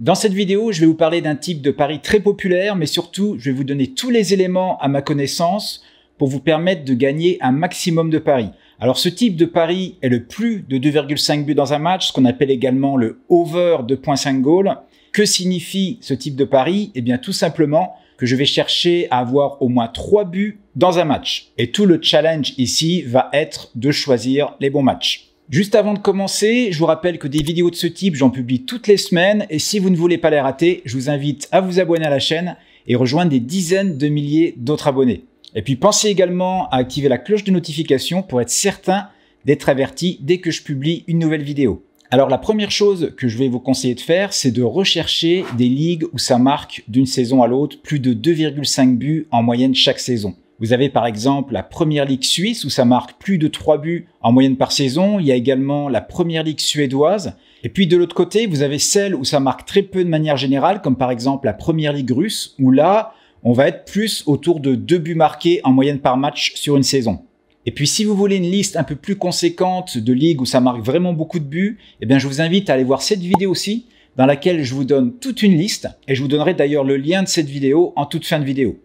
Dans cette vidéo, je vais vous parler d'un type de pari très populaire, mais surtout, je vais vous donner tous les éléments à ma connaissance pour vous permettre de gagner un maximum de paris. Alors ce type de pari est le plus de 2,5 buts dans un match, ce qu'on appelle également le over 2.5 goal. Que signifie ce type de pari Eh bien tout simplement que je vais chercher à avoir au moins 3 buts dans un match. Et tout le challenge ici va être de choisir les bons matchs. Juste avant de commencer, je vous rappelle que des vidéos de ce type, j'en publie toutes les semaines et si vous ne voulez pas les rater, je vous invite à vous abonner à la chaîne et rejoindre des dizaines de milliers d'autres abonnés. Et puis pensez également à activer la cloche de notification pour être certain d'être averti dès que je publie une nouvelle vidéo. Alors la première chose que je vais vous conseiller de faire, c'est de rechercher des ligues où ça marque d'une saison à l'autre plus de 2,5 buts en moyenne chaque saison. Vous avez par exemple la Première Ligue suisse où ça marque plus de 3 buts en moyenne par saison. Il y a également la Première Ligue suédoise. Et puis de l'autre côté, vous avez celle où ça marque très peu de manière générale, comme par exemple la Première Ligue russe, où là, on va être plus autour de 2 buts marqués en moyenne par match sur une saison. Et puis si vous voulez une liste un peu plus conséquente de ligues où ça marque vraiment beaucoup de buts, eh bien je vous invite à aller voir cette vidéo aussi dans laquelle je vous donne toute une liste et je vous donnerai d'ailleurs le lien de cette vidéo en toute fin de vidéo.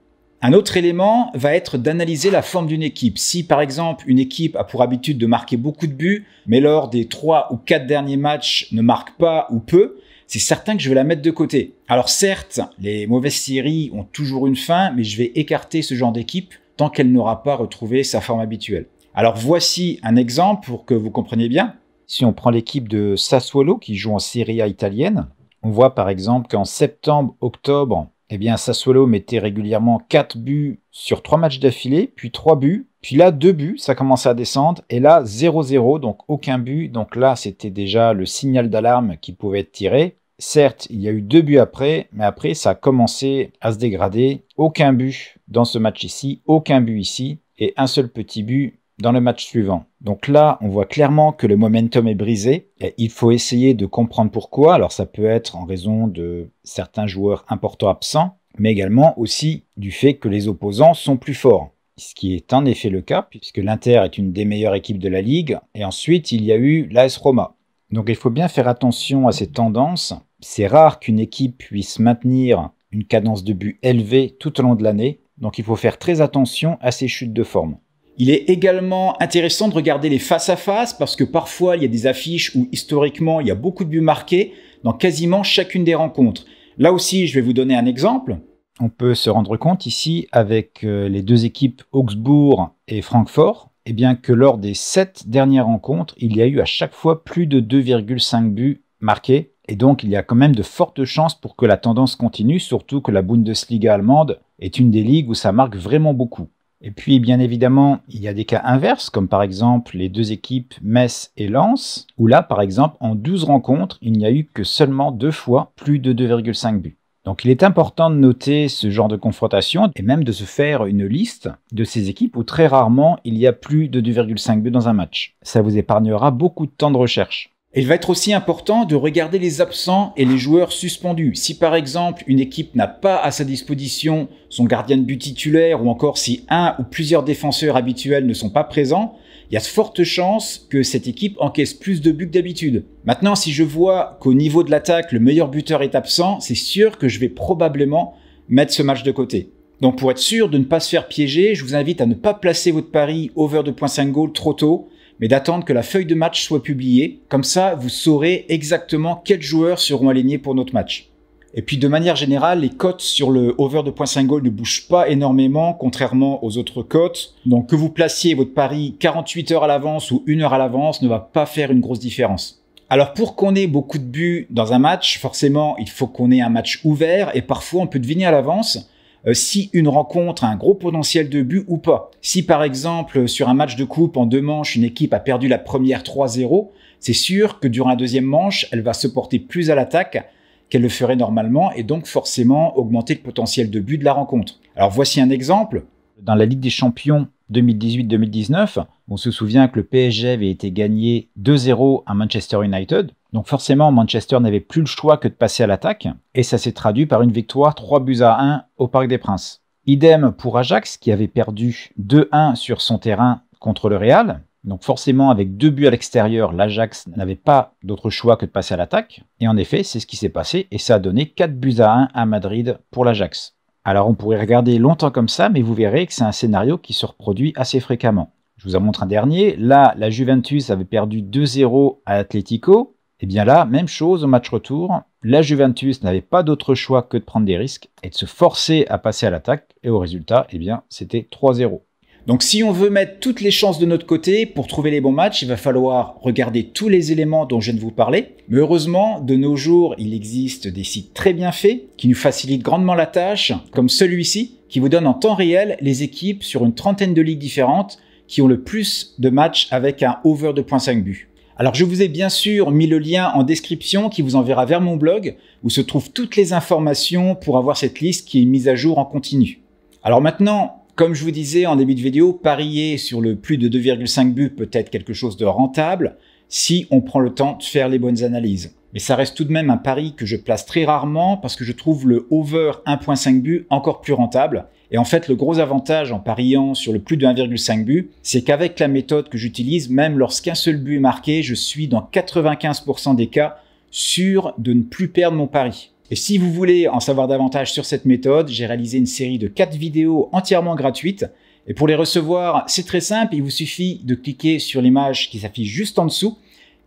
Un autre élément va être d'analyser la forme d'une équipe. Si par exemple une équipe a pour habitude de marquer beaucoup de buts, mais lors des trois ou quatre derniers matchs ne marque pas ou peu, c'est certain que je vais la mettre de côté. Alors certes, les mauvaises séries ont toujours une fin, mais je vais écarter ce genre d'équipe tant qu'elle n'aura pas retrouvé sa forme habituelle. Alors voici un exemple pour que vous compreniez bien. Si on prend l'équipe de Sassuolo qui joue en Serie A italienne, on voit par exemple qu'en septembre-octobre, eh bien, Sassuolo mettait régulièrement 4 buts sur 3 matchs d'affilée, puis 3 buts, puis là 2 buts, ça commençait à descendre, et là 0-0, donc aucun but, donc là c'était déjà le signal d'alarme qui pouvait être tiré. Certes, il y a eu deux buts après, mais après ça a commencé à se dégrader. Aucun but dans ce match ici, aucun but ici, et un seul petit but dans le match suivant. Donc là, on voit clairement que le momentum est brisé. Et il faut essayer de comprendre pourquoi. Alors ça peut être en raison de certains joueurs importants absents, mais également aussi du fait que les opposants sont plus forts. Ce qui est en effet le cas, puisque l'Inter est une des meilleures équipes de la Ligue. Et ensuite, il y a eu l'AS Roma. Donc il faut bien faire attention à ces tendances. C'est rare qu'une équipe puisse maintenir une cadence de but élevée tout au long de l'année. Donc il faut faire très attention à ces chutes de forme. Il est également intéressant de regarder les face-à-face parce que parfois il y a des affiches où historiquement il y a beaucoup de buts marqués dans quasiment chacune des rencontres. Là aussi, je vais vous donner un exemple. On peut se rendre compte ici avec euh, les deux équipes Augsbourg et Francfort, eh bien que lors des sept dernières rencontres, il y a eu à chaque fois plus de 2,5 buts marqués. Et donc il y a quand même de fortes chances pour que la tendance continue, surtout que la Bundesliga allemande est une des ligues où ça marque vraiment beaucoup. Et puis, bien évidemment, il y a des cas inverses, comme par exemple les deux équipes Metz et Lens, où là, par exemple, en 12 rencontres, il n'y a eu que seulement deux fois plus de 2,5 buts. Donc il est important de noter ce genre de confrontation et même de se faire une liste de ces équipes où très rarement il y a plus de 2,5 buts dans un match. Ça vous épargnera beaucoup de temps de recherche. Il va être aussi important de regarder les absents et les joueurs suspendus. Si par exemple une équipe n'a pas à sa disposition son gardien de but titulaire ou encore si un ou plusieurs défenseurs habituels ne sont pas présents, il y a de fortes chances que cette équipe encaisse plus de buts que d'habitude. Maintenant, si je vois qu'au niveau de l'attaque, le meilleur buteur est absent, c'est sûr que je vais probablement mettre ce match de côté. Donc pour être sûr de ne pas se faire piéger, je vous invite à ne pas placer votre pari over 2.5 goals trop tôt mais d'attendre que la feuille de match soit publiée. Comme ça, vous saurez exactement quels joueurs seront alignés pour notre match. Et puis de manière générale, les cotes sur le over de points goal ne bougent pas énormément, contrairement aux autres cotes. Donc que vous placiez votre pari 48 heures à l'avance ou une heure à l'avance ne va pas faire une grosse différence. Alors pour qu'on ait beaucoup de buts dans un match, forcément il faut qu'on ait un match ouvert et parfois on peut deviner à l'avance. Euh, si une rencontre a un gros potentiel de but ou pas. Si par exemple sur un match de coupe en deux manches, une équipe a perdu la première 3-0, c'est sûr que durant la deuxième manche, elle va se porter plus à l'attaque qu'elle le ferait normalement et donc forcément augmenter le potentiel de but de la rencontre. Alors voici un exemple. Dans la Ligue des Champions 2018-2019, on se souvient que le PSG avait été gagné 2-0 à Manchester United. Donc forcément, Manchester n'avait plus le choix que de passer à l'attaque, et ça s'est traduit par une victoire 3 buts à 1 au Parc des Princes. Idem pour Ajax, qui avait perdu 2-1 sur son terrain contre le Real. Donc forcément, avec deux buts à l'extérieur, l'Ajax n'avait pas d'autre choix que de passer à l'attaque. Et en effet, c'est ce qui s'est passé, et ça a donné 4 buts à 1 à Madrid pour l'Ajax. Alors on pourrait regarder longtemps comme ça, mais vous verrez que c'est un scénario qui se reproduit assez fréquemment. Je vous en montre un dernier. Là, la Juventus avait perdu 2-0 à Atlético. Et eh bien là, même chose au match retour, la Juventus n'avait pas d'autre choix que de prendre des risques et de se forcer à passer à l'attaque, et au résultat, eh bien, c'était 3-0. Donc si on veut mettre toutes les chances de notre côté pour trouver les bons matchs, il va falloir regarder tous les éléments dont je viens de vous parler. Mais heureusement, de nos jours, il existe des sites très bien faits qui nous facilitent grandement la tâche, comme celui-ci, qui vous donne en temps réel les équipes sur une trentaine de ligues différentes qui ont le plus de matchs avec un over de 2.5 buts. Alors je vous ai bien sûr mis le lien en description qui vous enverra vers mon blog où se trouvent toutes les informations pour avoir cette liste qui est mise à jour en continu. Alors maintenant, comme je vous disais en début de vidéo, parier sur le plus de 2,5 buts peut être quelque chose de rentable si on prend le temps de faire les bonnes analyses. Et ça reste tout de même un pari que je place très rarement parce que je trouve le over 1.5 but encore plus rentable. Et en fait, le gros avantage en pariant sur le plus de 1,5 but, c'est qu'avec la méthode que j'utilise, même lorsqu'un seul but est marqué, je suis dans 95% des cas sûr de ne plus perdre mon pari. Et si vous voulez en savoir davantage sur cette méthode, j'ai réalisé une série de 4 vidéos entièrement gratuites. Et pour les recevoir, c'est très simple, il vous suffit de cliquer sur l'image qui s'affiche juste en dessous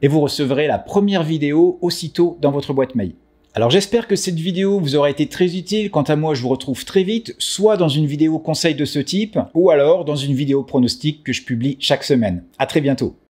et vous recevrez la première vidéo aussitôt dans votre boîte mail. Alors j'espère que cette vidéo vous aura été très utile. Quant à moi, je vous retrouve très vite, soit dans une vidéo conseil de ce type, ou alors dans une vidéo pronostic que je publie chaque semaine. À très bientôt.